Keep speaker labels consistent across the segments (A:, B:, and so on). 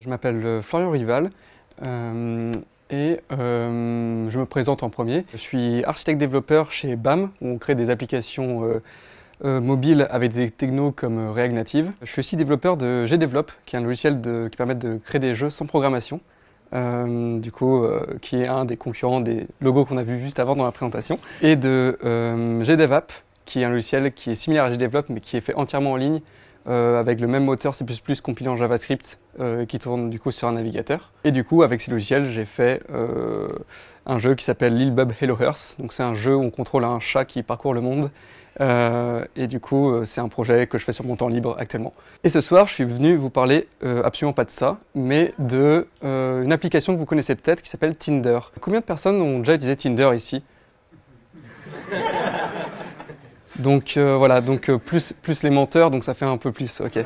A: Je m'appelle euh, Florian Rival euh, et euh, je me présente en premier. Je suis architecte-développeur chez BAM où on crée des applications mobiles avec des technos comme React Native. Je suis aussi développeur de GDevelop, qui est un logiciel qui permet de créer des jeux sans programmation. Euh, du coup, euh, qui est un des concurrents des logos qu'on a vu juste avant dans la présentation, et de euh, GDevApp, qui est un logiciel qui est similaire à GDevelop, mais qui est fait entièrement en ligne, euh, avec le même moteur C++ compilé en JavaScript, qui tourne du coup sur un navigateur. Et du coup, avec ces logiciels, j'ai fait un jeu qui s'appelle Lil Bub Hello Earth. Donc c'est un jeu où on contrôle un chat qui parcourt le monde. Euh, et du coup, euh, c'est un projet que je fais sur mon temps libre actuellement. Et ce soir, je suis venu vous parler euh, absolument pas de ça, mais de une application que vous connaissez peut-être qui s'appelle Tinder. Combien de personnes ont déjà utilisé Tinder ici donc euh, voilà, donc euh, plus, plus les menteurs, donc ça fait un peu plus, ok.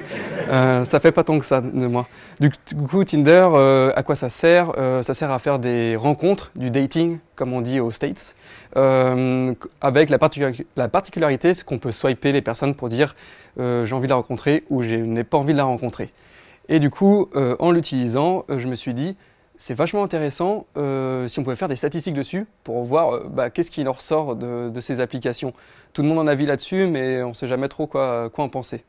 A: Euh, ça fait pas tant que ça de moi. Du coup, Tinder, euh, à quoi ça sert Ça sert à faire des rencontres, du dating, comme on dit aux States, avec la, la particularité, c'est qu'on peut swiper les personnes pour dire j'ai envie de la rencontrer ou je n'ai pas envie de la rencontrer. Et du coup, en l'utilisant, je me suis dit, c'est vachement intéressant euh, si on pouvait faire des statistiques dessus pour voir euh, bah, qu'est-ce qui leur ressort de, ces applications. Tout le monde en a vu là-dessus, mais on ne sait jamais trop quoi, en penser.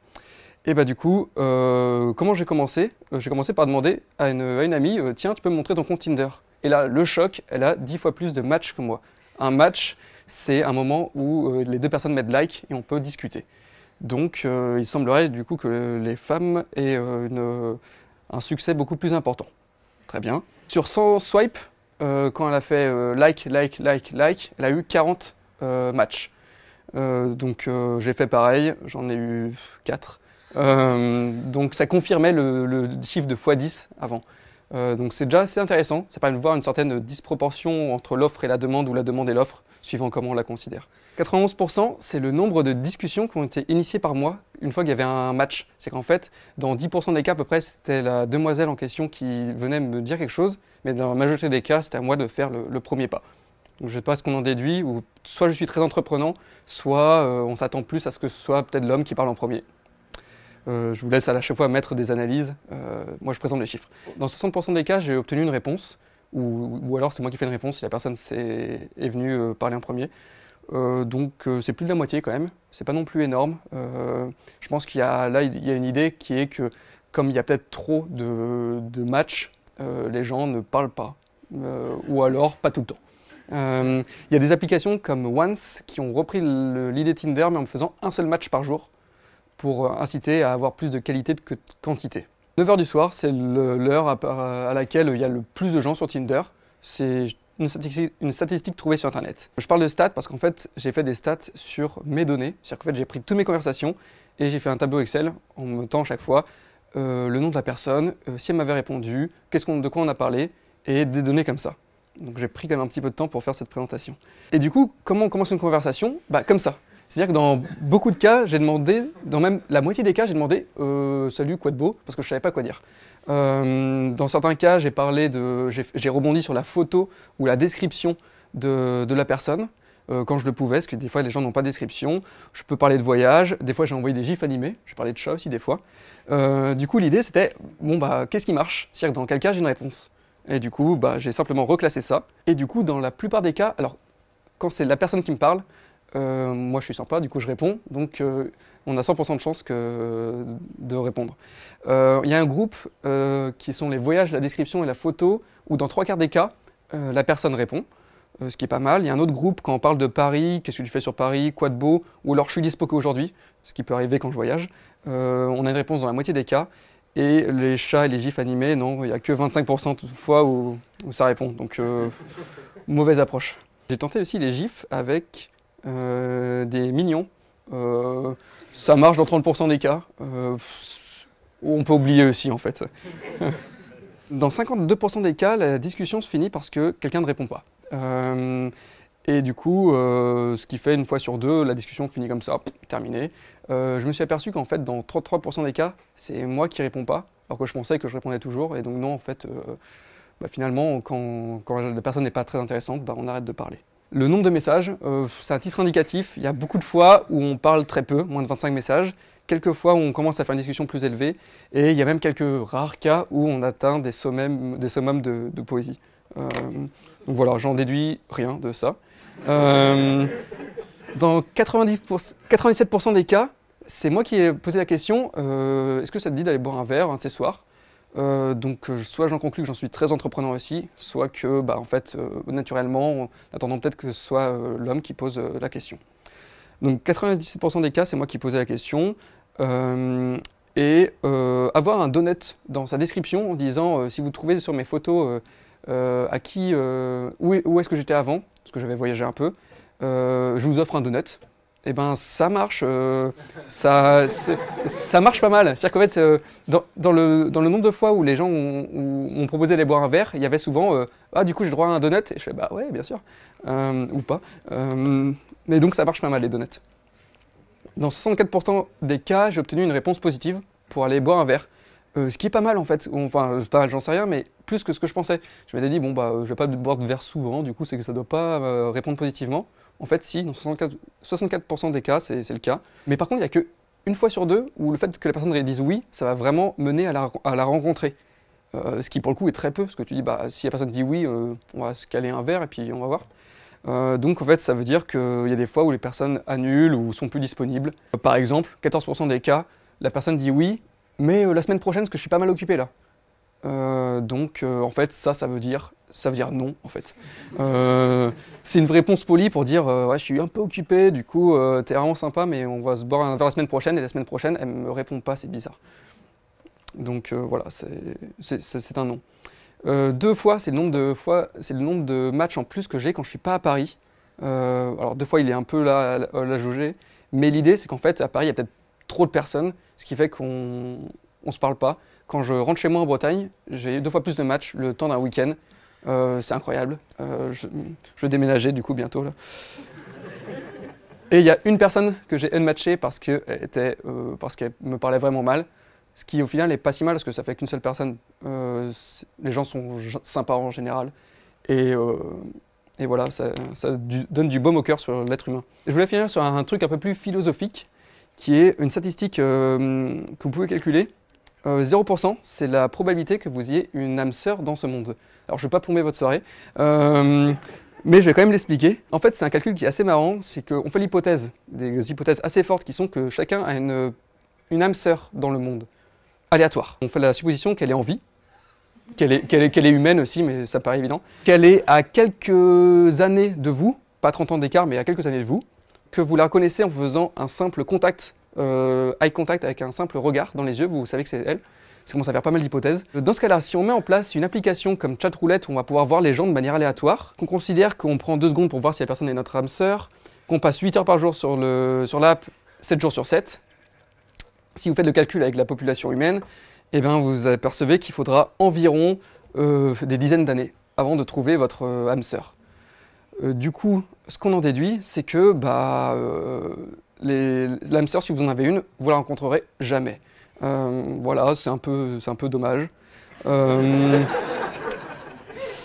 A: Et bah du coup, euh, comment j'ai commencé J'ai commencé par demander à une, amie, tiens, tu peux me montrer ton compte Tinder. Et là, le choc, elle a dix fois plus de matchs que moi. Un match, c'est un moment où les deux personnes mettent like et on peut discuter. Donc, il semblerait du coup que les femmes aient un succès beaucoup plus important. Très bien. Sur 100 swipes, euh, quand elle a fait euh, like, like, like, like, elle a eu 40 euh, matchs. donc j'ai fait pareil, j'en ai eu 4. donc ça confirmait le, le chiffre de x10 avant. donc c'est déjà assez intéressant, ça permet de voir une certaine disproportion entre l'offre et la demande ou la demande et l'offre, suivant comment on la considère. 91%, c'est le nombre de discussions qui ont été initiées par moi une fois qu'il y avait un match. C'est qu'en fait, dans 10% des cas, à peu près, c'était la demoiselle en question qui venait me dire quelque chose, mais dans la majorité des cas, c'était à moi de faire le, premier pas. Donc, je ne sais pas ce qu'on en déduit, ou soit je suis très entreprenant, soit euh, on s'attend plus à ce que ce soit peut-être l'homme qui parle en premier. Euh, je vous laisse à chaque fois mettre des analyses. Euh, moi, je présente les chiffres. Dans 60% des cas, j'ai obtenu une réponse, ou, ou alors c'est moi qui fais une réponse si la personne est, est venue parler en premier. Euh, donc euh, c'est plus de la moitié quand même. C'est pas non plus énorme. Euh, je pense qu'il y a là il y a une idée qui est que comme il y a peut-être trop de, matchs, les gens ne parlent pas ou alors pas tout le temps. Il y a des applications comme Once qui ont repris l'idée Tinder mais en faisant un seul match par jour pour inciter à avoir plus de qualité que de quantité. 9h du soir, c'est l'heure à, à, laquelle il y a le plus de gens sur Tinder. C'est une statistique, trouvée sur Internet. Je parle de stats parce qu'en fait, j'ai fait des stats sur mes données. C'est-à-dire qu'en fait, j'ai pris toutes mes conversations et j'ai fait un tableau Excel en à chaque fois euh, le nom de la personne, euh, si elle m'avait répondu, de quoi on a parlé et des données comme ça. Donc j'ai pris quand même un petit peu de temps pour faire cette présentation. Et du coup, comment on commence une conversation Bah comme ça. C'est-à-dire que dans beaucoup de cas, j'ai demandé, dans même la moitié des cas, j'ai demandé euh, salut, quoi de beau Parce que je savais pas quoi dire. Euh, dans certains cas, j'ai parlé de, j'ai rebondi sur la photo ou la description de, la personne. Euh, quand je le pouvais, parce que des fois les gens n'ont pas de description. Je peux parler de voyage, des fois j'ai envoyé des gifs animés, je parlais de chat aussi des fois. du coup, l'idée c'était, bon bah, qu'est-ce qui marche C'est-à-dire que dans quel cas j'ai une réponse. Et du coup, bah, j'ai simplement reclassé ça. Et du coup, dans la plupart des cas, alors quand c'est la personne qui me parle, euh, moi je suis sympa, du coup je réponds. Donc euh, on a 100% de chance de répondre. Euh, il y a un groupe qui sont les voyages, la description et la photo, où dans trois quarts des cas, la personne répond, ce qui est pas mal. Il y a un autre groupe quand on parle de Paris, qu'est-ce que tu fais sur Paris, quoi de beau, ou alors je suis dispo aujourd'hui, ce qui peut arriver quand je voyage. on a une réponse dans la moitié des cas. Et les chats et les gifs animés, non, il n'y a que 25% de fois où, ça répond. Donc, mauvaise approche. J'ai tenté aussi les gifs avec euh, des mignons. Euh, ça marche dans 30% des cas. Euh, on peut oublier aussi, en fait. dans 52% des cas, la discussion se finit parce que quelqu'un ne répond pas. et du coup, ce qui fait une fois sur deux, la discussion finit comme ça, terminée. je me suis aperçu qu'en fait, dans 33% des cas, c'est moi qui réponds pas, alors que je pensais que je répondais toujours. Et donc non, en fait, bah, finalement, quand, la personne n'est pas très intéressante, bah, on arrête de parler. Le nombre de messages, euh, c'est un titre indicatif. Il y a beaucoup de fois où on parle très peu, moins de 25 messages. Quelques fois où on commence à faire une discussion plus élevée. Et il y a même quelques rares cas où on atteint des des summums de, poésie. Euh, donc voilà, j'en déduis rien de ça. Euh, dans 97% des cas, c'est moi qui ai posé la question est-ce que ça te dit d'aller boire un verre un de ces soirs euh, donc euh, soit j'en conclus que j'en suis très entrepreneur aussi, soit que bah, en fait euh, naturellement, en attendant peut-être que ce soit l'homme qui pose la question. Donc 97% des cas, c'est moi qui posais la question. et avoir un donut dans sa description en disant si vous trouvez sur mes photos à qui où, est, où est-ce que j'étais avant, parce que j'avais voyagé un peu, je vous offre un donut eh ben ça marche, euh, ça, marche pas mal. C'est-à-dire qu'en fait, euh, dans, le, nombre de fois où les gens m'ont proposé d'aller boire un verre, il y avait souvent euh, Ah, du coup, j'ai droit à un donut Et je fais Bah ouais, bien sûr. ou pas. mais donc, ça marche pas mal, les donuts. Dans 64% des cas, j'ai obtenu une réponse positive pour aller boire un verre. ce qui est pas mal en fait, enfin pas mal j'en sais rien, mais plus que ce que je pensais. Je m'étais dit, bon bah je vais pas boire de verre souvent, du coup c'est que ça doit pas répondre positivement. En fait, si, dans 64%, des cas, c'est le cas. Mais par contre, il n'y a que une fois sur deux où le fait que la personne dise oui, ça va vraiment mener à la, rencontrer. Euh, ce qui, pour le coup, est très peu, parce que tu dis, bah, si la personne dit oui, euh, on va se caler un verre et puis on va voir. Euh, donc, en fait, ça veut dire qu'il y a des fois où les personnes annulent ou sont plus disponibles. Par exemple, 14% des cas, la personne dit oui, mais la semaine prochaine, parce que je suis pas mal occupé là. Euh, donc euh, en fait ça, ça veut dire ça veut dire non en fait. Euh, c'est une réponse polie pour dire ouais, je suis un peu occupé, du coup t'es vraiment sympa, mais on va se boire vers la semaine prochaine et la semaine prochaine elle me répond pas, c'est bizarre. Donc voilà, c'est un non. deux fois, c'est le nombre de fois, c'est le nombre de matchs en plus que j'ai quand je suis pas à Paris. alors deux fois il est un peu là à la jauger, mais l'idée c'est qu'en fait à Paris il y a peut-être trop de personnes, ce qui fait qu'on on se parle pas quand je rentre chez moi en Bretagne, j'ai deux fois plus de matchs le temps d'un week-end. Euh, c'est incroyable. Euh, je, je, déménageais du coup bientôt. Là. Et il y a une personne que j'ai unmatchée parce qu'elle était, euh, parce qu'elle me parlait vraiment mal. Ce qui au final n'est pas si mal parce que ça fait qu'une seule personne. les gens sont sympas en général. Et, et voilà, ça, donne du baume au cœur sur l'être humain. je voulais finir sur un, truc un peu plus philosophique qui est une statistique que vous pouvez calculer 0%, euh, c'est la probabilité que vous ayez une âme sœur dans ce monde. Alors je ne vais pas plomber votre soirée, euh, mais je vais quand même l'expliquer. En fait, c'est un calcul qui est assez marrant, c'est qu'on fait l'hypothèse, des hypothèses assez fortes qui sont que chacun a une, âme sœur dans le monde, aléatoire. On fait la supposition qu'elle est en vie, qu'elle est, est, humaine aussi, mais ça paraît évident, qu'elle est à quelques années de vous, pas 30 ans d'écart, mais à quelques années de vous, que vous la reconnaissez en faisant un simple contact euh, eye contact avec un simple regard dans les yeux, vous savez que c'est elle. Ça commence à faire pas mal d'hypothèses. Dans ce cas-là, si on met en place une application comme Chatroulette où on va pouvoir voir les gens de manière aléatoire, qu'on considère qu'on prend deux secondes pour voir si la personne est notre âme sœur, qu'on passe 8 heures par jour sur l'app sur 7 jours sur 7, si vous faites le calcul avec la population humaine, eh bien vous apercevez qu'il faudra environ euh, des dizaines d'années avant de trouver votre euh, âme sœur. du coup, ce qu'on en déduit, c'est que bah, les sœur, si vous en avez une, vous la rencontrerez jamais. Euh, voilà, c'est un peu, c'est un peu dommage. Euh,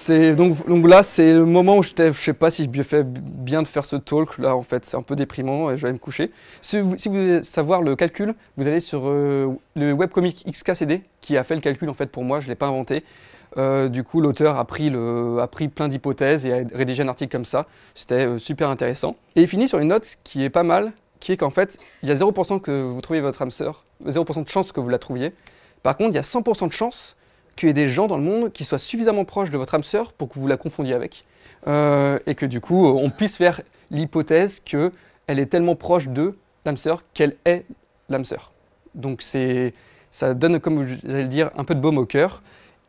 A: donc, là, c'est le moment où je ne sais pas si je fais bien de faire ce talk. Là, en fait, c'est un peu déprimant et je vais me coucher. Si vous, voulez savoir le calcul, vous allez sur euh, le webcomic XKCD qui a fait le calcul en fait pour moi. Je ne l'ai pas inventé. du coup, l'auteur a, pris a pris plein d'hypothèses et a rédigé un article comme ça. C'était super intéressant. Et il finit sur une note qui est pas mal, qui est qu'en fait, il y a 0% que vous trouviez votre âme sœur, 0% de chance que vous la trouviez. Par contre, il y a 100% de chance qu'il y ait des gens dans le monde qui soient suffisamment proches de votre âme sœur pour que vous la confondiez avec. Euh, et que du coup, euh, on puisse faire l'hypothèse qu'elle est tellement proche de l'âme sœur qu'elle est l'âme sœur. Donc c'est, ça donne, comme vous allez le dire, un peu de baume au cœur.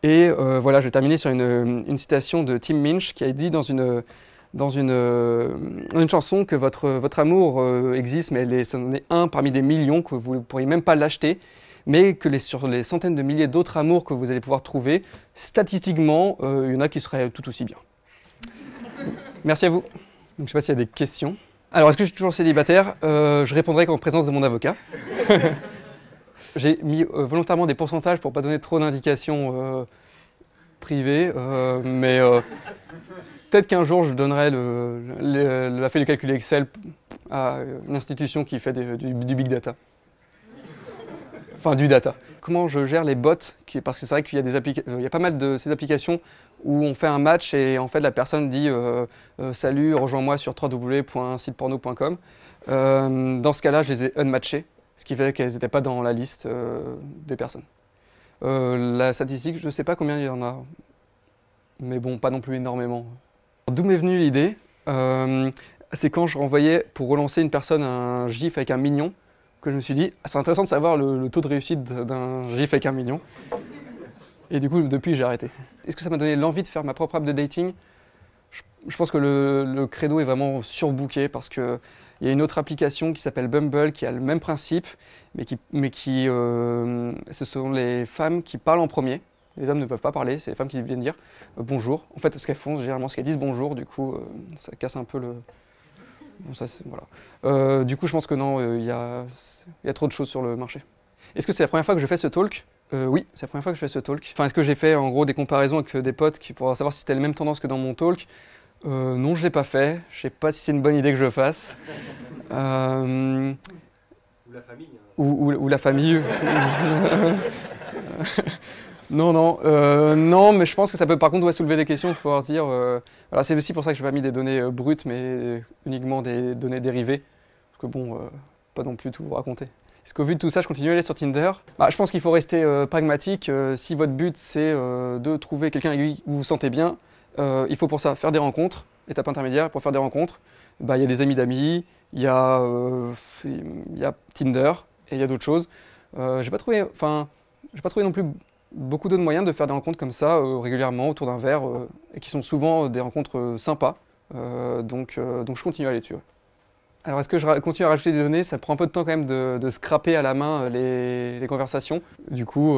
A: Et euh, voilà, je vais terminer sur une, une citation de Tim Minch qui a dit dans une, dans une, euh, une chanson que votre, votre amour euh, existe, mais elle est, ça en est un parmi des millions que vous ne pourriez même pas l'acheter mais que les, sur les centaines de milliers d'autres amours que vous allez pouvoir trouver, statistiquement, euh, il y en a qui seraient tout aussi bien. Merci à vous. je ne sais pas s'il y a des questions. Alors, est-ce que je suis toujours célibataire Je répondrai qu'en présence de mon avocat. J'ai mis volontairement des pourcentages pour ne pas donner trop d'indications privées, mais Peut-être qu'un jour, je donnerai la feuille de calcul Excel à une institution qui fait du, big data. Enfin, du data. Comment je gère les bots Parce que c'est vrai qu'il euh, y, a pas mal de ces applications où on fait un match et en fait la personne dit euh, euh, Salut, rejoins-moi sur www.siteporno.com. dans ce cas-là, je les ai unmatchés, ce qui fait qu'elles n'étaient pas dans la liste des personnes. la statistique, je ne sais pas combien il y en a, mais bon, pas non plus énormément. D'où m'est venue l'idée euh, C'est quand je renvoyais pour relancer une personne un GIF avec un mignon que je me suis dit ah, c'est intéressant de savoir le, taux de réussite d'un GIF avec un mignon. Et du coup, depuis, j'ai arrêté. Est-ce que ça m'a donné l'envie de faire ma propre app de dating je, pense que le, credo est vraiment surbooké parce qu'il y a une autre application qui s'appelle Bumble qui a le même principe, mais qui, mais qui euh, ce sont les femmes qui parlent en premier les hommes ne peuvent pas parler, c'est les femmes qui viennent dire euh, bonjour. En fait, ce qu'elles font, généralement, ce qu'elles disent bonjour, du coup, euh, ça casse un peu le. Bon, ça, voilà. Euh, du coup, je pense que non, il y a, y, a, trop de choses sur le marché. Est-ce que c'est la première fois que je fais ce talk Oui, c'est la première fois que je fais ce talk. Enfin, est-ce que j'ai fait en gros des comparaisons avec des potes qui, pour savoir si c'était la même tendance que dans mon talk Non, je ne l'ai pas fait. Je ne sais pas si c'est une bonne idée que je le fasse. ou la famille. Hein. ou la famille. Non, non, euh, non, mais je pense que ça peut par contre soulever des questions. Il faut se dire. Euh, c'est aussi pour ça que je n'ai pas mis des données euh, brutes, mais uniquement des données dérivées. Parce que bon, euh, pas non plus tout vous raconter. Est-ce qu'au vu de tout ça, je continue à aller sur Tinder bah, Je pense qu'il faut rester pragmatique. si votre but c'est de trouver quelqu'un avec qui vous vous sentez bien, il faut pour ça faire des rencontres, étape intermédiaire. Pour faire des rencontres, bah, il y a des amis d'amis, il y, y, a Tinder et il y a d'autres choses. j'ai pas trouvé. Enfin, j'ai pas trouvé non plus beaucoup d'autres moyens de faire des rencontres comme ça euh, régulièrement autour d'un verre euh, et qui sont souvent euh, des rencontres sympas. donc, donc je continue à les dessus. Alors est-ce que je continue à rajouter des données Ça prend un peu de temps quand même de, scraper à la main les, conversations. Du coup,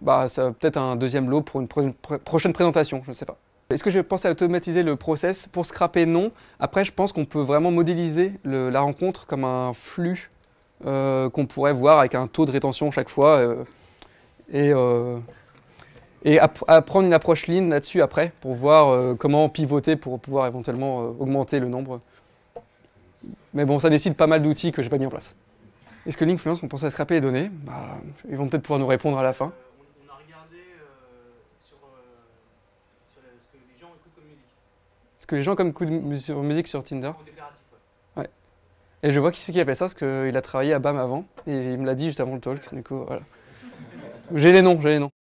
A: bah, ça peut-être un deuxième lot pour une prochaine présentation, je ne sais pas. Est-ce que je pense à automatiser le process Pour scraper, non. Après, je pense qu'on peut vraiment modéliser la rencontre comme un flux qu'on pourrait voir avec un taux de rétention chaque fois et, euh, et prendre une approche lean là-dessus après pour voir euh, comment pivoter pour pouvoir éventuellement euh, augmenter le nombre. Mais bon, ça décide pas mal d'outils que j'ai pas mis en place. Est-ce que l'influence, on pensait à scraper les données bah, Ils vont peut-être pouvoir nous répondre à la fin. On a regardé sur, ce que les gens écoutent comme musique. Ce que les gens comme musique sur Tinder ouais. Et je vois qui c'est qui a fait ça, parce qu'il a travaillé à BAM avant, et il me l'a dit juste avant le talk. Du coup, voilà. J'ai les noms, j'ai les noms.